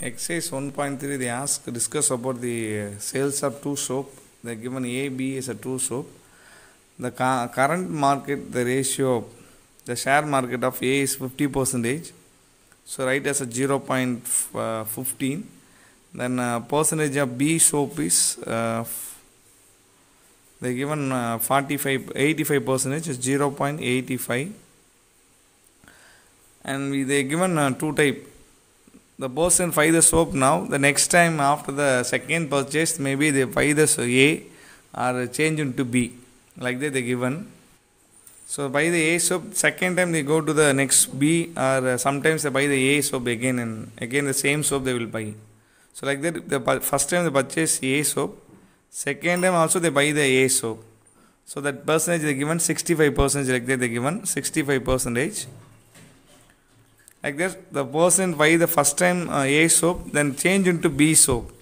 Exercise 1.3 they ask discuss about the uh, sales of two soap. They are given A, B is a two soap. The current market, the ratio, the share market of A is 50 percentage. So write as a 0 uh, 0.15. Then uh, percentage of B soap is uh, they given uh, 45 85 percentage is 0 0.85 and they given uh, two type the person buy the soap now, the next time after the second purchase, maybe they buy the A or change into B. Like that they given. So buy the A soap, second time they go to the next B or uh, sometimes they buy the A soap again and again the same soap they will buy. So like that, the first time they purchase A soap, second time also they buy the A soap. So that percentage they given 65 percentage like that they given 65 percentage like this the person buy the first time uh, A soap then change into B soap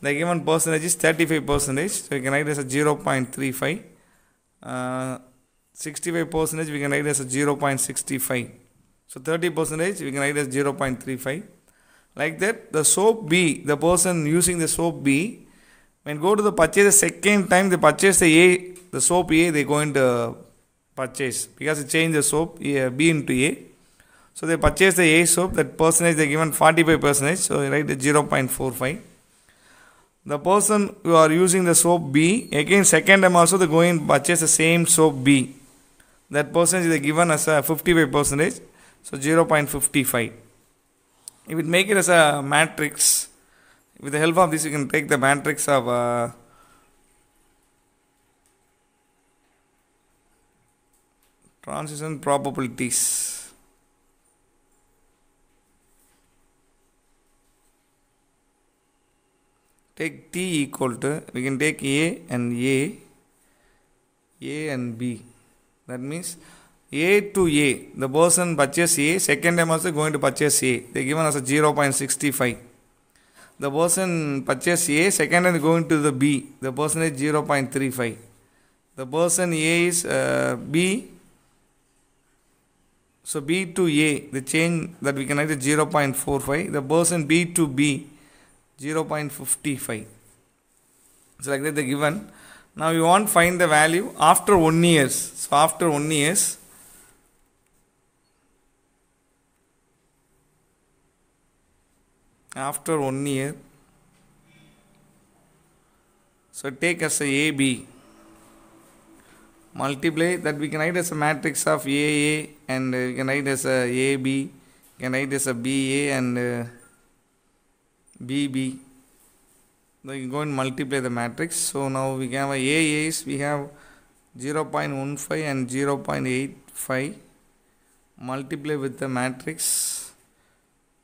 the given percentage is 35 percentage so you can write as a 0.35 uh, 65 percentage we can write as a 0.65 so 30 percentage we can write as 0.35 like that the soap B the person using the soap B when go to the purchase the second time they purchase the A the soap A they going to purchase because they change the soap B into A so they purchased the A soap, that percentage they given 45 percentage, so write write 0.45. The person who are using the soap B, again second time also they go purchase the same soap B. That percentage they given as a 55 percentage, so 0.55. If we make it as a matrix, with the help of this you can take the matrix of uh, transition probabilities. take t equal to we can take a and a a and b that means a to a the person purchase a second time also going to purchase a they given us a 0.65 the person purchase a second time going to the b the person is 0.35 the person a is uh, b so b to a the change that we can write is 0.45 the person b to b 0.55 so like that they given now you want find the value after 1 years so after 1 years after 1 year so take as a a b AB multiply that we can write as a matrix of A A and you uh, can write as a a b AB you can write as a b a BA and uh, BB. Now you go and multiply the matrix. So now we have a A is we have 0 0.15 and 0 0.85 multiply with the matrix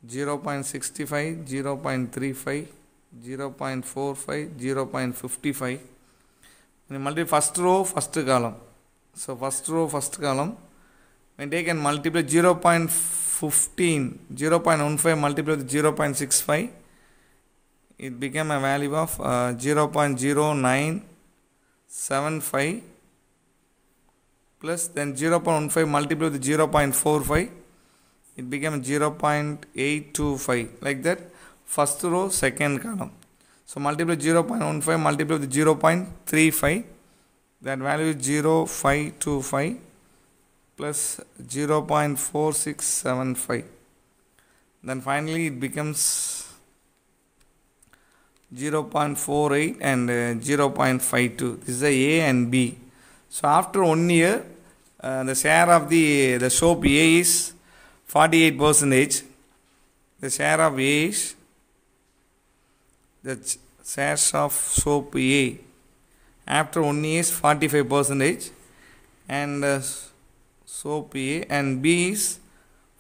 0 0.65, 0 0.35, 0 0.45, 0 0.55. And multiply first row, first column. So first row, first column. When take and multiply 0 0.15, 0 0.15 multiply with 0 0.65 it became a value of uh, 0.0975 plus then 0.15 multiplied with 0.45 it became 0.825 like that first row second column so multiply 0.15 multiply with 0.35 that value is 0525 plus 0.4675 then finally it becomes 0.48 and uh, 0.52 this is the A and B so after one year uh, the share of the the soap A is 48 percentage the share of A is the shares of soap A after one year is 45 percentage and uh, soap A and B is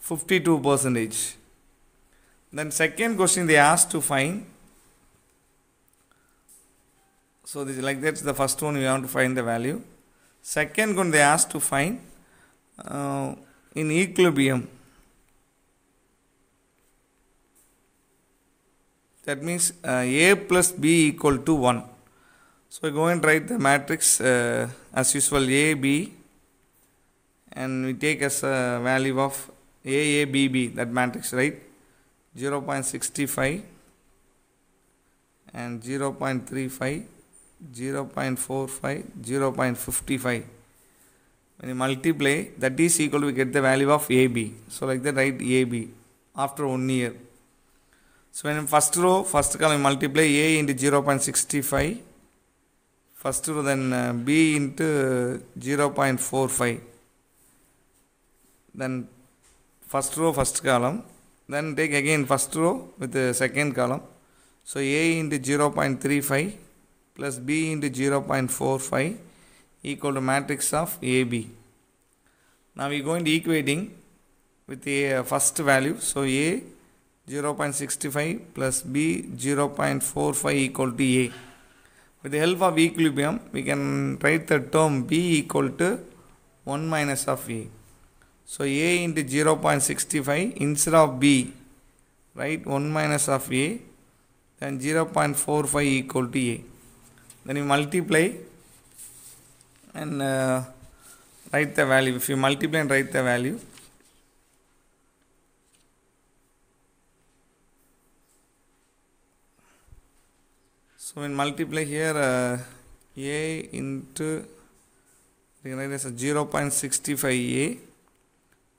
52 percentage then second question they asked to find so this like that's the first one we want to find the value. Second one they asked to find uh, in equilibrium. That means uh, A plus B equal to 1. So we go and write the matrix uh, as usual A, B and we take as a value of A, A, B, B that matrix right 0 0.65 and 0 0.35 0 0.45, 0 0.55. When you multiply, that is equal to we get the value of AB. So like that write AB after one year. So in first row, first column multiply A into 0 0.65. First row then uh, B into 0 0.45. Then first row, first column. Then take again first row with the second column. So A into 0 0.35 plus B into 0.45 equal to matrix of AB. Now we go into equating with the uh, first value. So A 0.65 plus B 0.45 equal to A. With the help of equilibrium, we can write the term B equal to 1 minus of A. So A into 0.65 instead of B, write 1 minus of A, then 0.45 equal to A then you multiply and uh, write the value if you multiply and write the value so when multiply here uh, a into write as 0.65a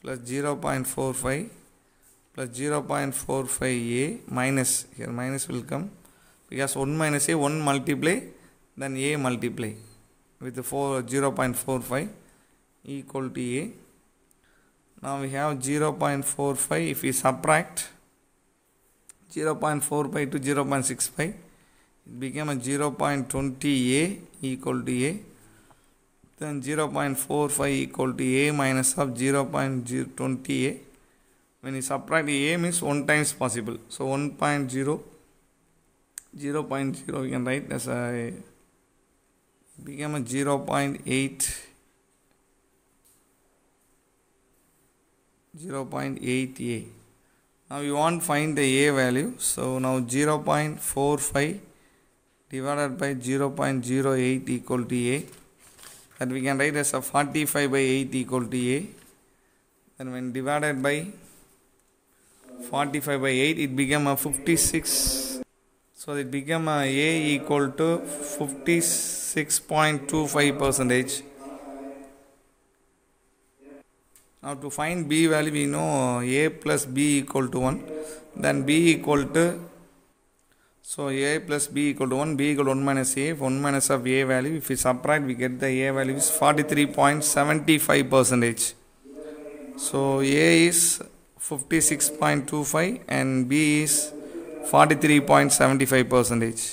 plus 0.45 plus 0.45a minus here minus will come because 1 minus a 1 multiply then a multiply with 4 0.45 equal to a now we have 0.45 if we subtract 0.45 to 0.65 it became a 0.20a equal to a then 0.45 equal to a minus of 0.20a when you subtract a means 1 times possible so 1.0 0.0 we can write as a become a 0 0.8 0 0.8 a now you want find the a value so now 0 0.45 divided by 0 0.08 equal to a that we can write as a 45 by 8 equal to a and when divided by 45 by 8 it become a 56 so it become a a equal to 56 6.25 percentage. Now to find B value we know A plus B equal to 1 then B equal to so A plus B equal to 1 B equal to 1 minus A 1 minus of A value if we subtract we get the A value is 43.75 percentage. So A is 56.25 and B is 43.75 percentage.